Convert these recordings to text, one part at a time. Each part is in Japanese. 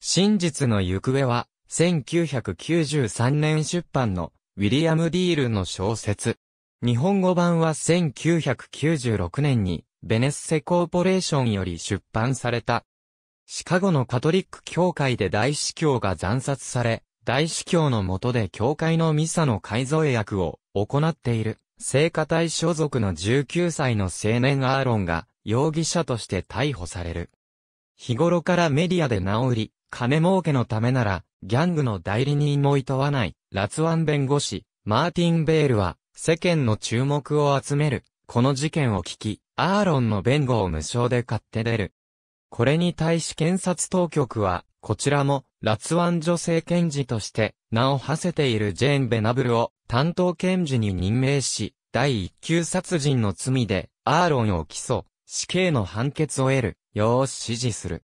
真実の行方は、1993年出版のウィリアム・ディールの小説。日本語版は1996年にベネッセコーポレーションより出版された。シカゴのカトリック教会で大司教が惨殺され、大司教の下で教会のミサの改造役を行っている聖火隊所属の19歳の青年アーロンが容疑者として逮捕される。日頃からメディアで治り、金儲けのためなら、ギャングの代理人も厭わない、ラツワン弁護士、マーティン・ベールは、世間の注目を集める、この事件を聞き、アーロンの弁護を無償で買って出る。これに対し検察当局は、こちらも、ラツワン女性検事として、名を馳せているジェーン・ベナブルを、担当検事に任命し、第一級殺人の罪で、アーロンを起訴、死刑の判決を得る、よう指示する。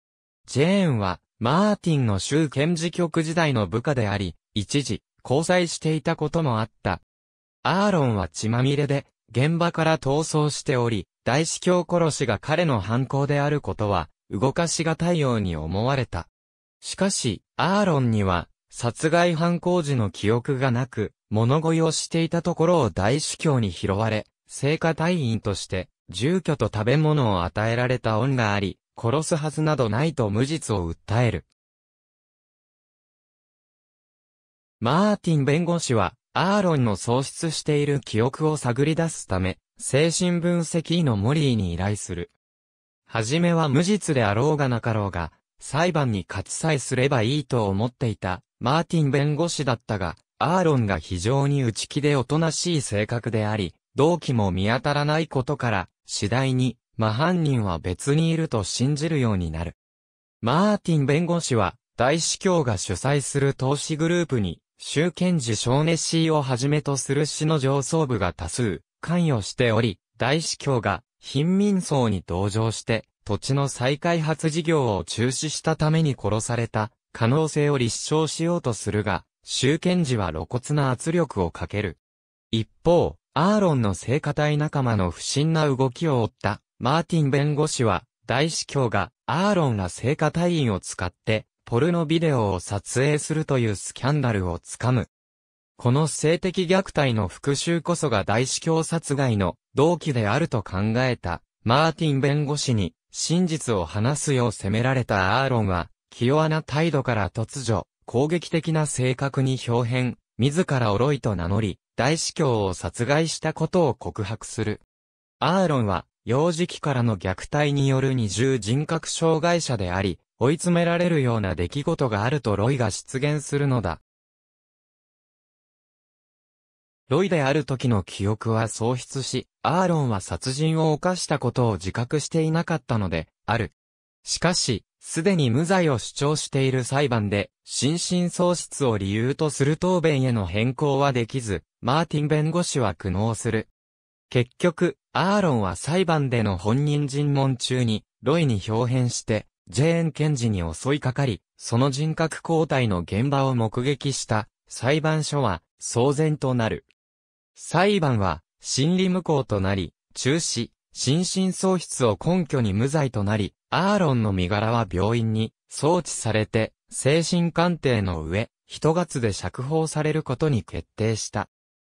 ジェーンは、マーティンの州検事局時代の部下であり、一時、交際していたこともあった。アーロンは血まみれで、現場から逃走しており、大司教殺しが彼の犯行であることは、動かしがたいように思われた。しかし、アーロンには、殺害犯行時の記憶がなく、物乞いをしていたところを大司教に拾われ、聖火隊員として、住居と食べ物を与えられた恩があり、殺すはずなどないと無実を訴える。マーティン弁護士は、アーロンの喪失している記憶を探り出すため、精神分析医のモリーに依頼する。はじめは無実であろうがなかろうが、裁判に勝ちさえすればいいと思っていた、マーティン弁護士だったが、アーロンが非常に内気でおとなしい性格であり、動機も見当たらないことから、次第に真犯人は別にいると信じるようになる。マーティン弁護士は、大司教が主催する投資グループに、州検事ショーネシーをはじめとする市の上層部が多数、関与しており、大司教が、貧民層に同情して、土地の再開発事業を中止したために殺された、可能性を立証しようとするが、州検事は露骨な圧力をかける。一方、アーロンの聖歌隊仲間の不審な動きを追ったマーティン弁護士は、大司教がアーロンら聖歌隊員を使って、ポルノビデオを撮影するというスキャンダルをつかむ。この性的虐待の復讐こそが大司教殺害の動機であると考えた、マーティン弁護士に真実を話すよう責められたアーロンは、気弱な態度から突如、攻撃的な性格に表変、自らおろいと名乗り、大司教を殺害したことを告白する。アーロンは、幼児期からの虐待による二重人格障害者であり、追い詰められるような出来事があるとロイが出現するのだ。ロイである時の記憶は喪失し、アーロンは殺人を犯したことを自覚していなかったので、ある。しかし、すでに無罪を主張している裁判で、心神喪失を理由とする答弁への変更はできず、マーティン弁護士は苦悩する。結局、アーロンは裁判での本人尋問中に、ロイに表変して、ジェーン検事に襲いかかり、その人格交代の現場を目撃した裁判所は騒然となる。裁判は心理無効となり、中止、心神喪失を根拠に無罪となり、アーロンの身柄は病院に送致されて、精神鑑定の上、一月で釈放されることに決定した。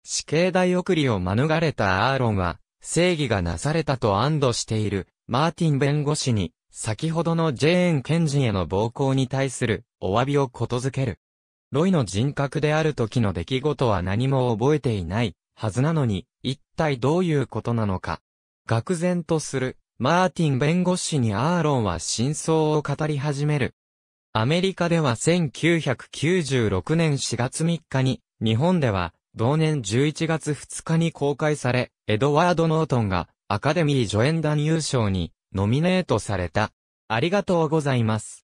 死刑台送りを免れたアーロンは、正義がなされたと安堵している、マーティン弁護士に、先ほどのジェーン・ケンジンへの暴行に対する、お詫びをことづける。ロイの人格である時の出来事は何も覚えていない、はずなのに、一体どういうことなのか。愕然とする、マーティン弁護士にアーロンは真相を語り始める。アメリカでは1996年4月3日に、日本では同年11月2日に公開され、エドワード・ノートンがアカデミー助演男優賞にノミネートされた。ありがとうございます。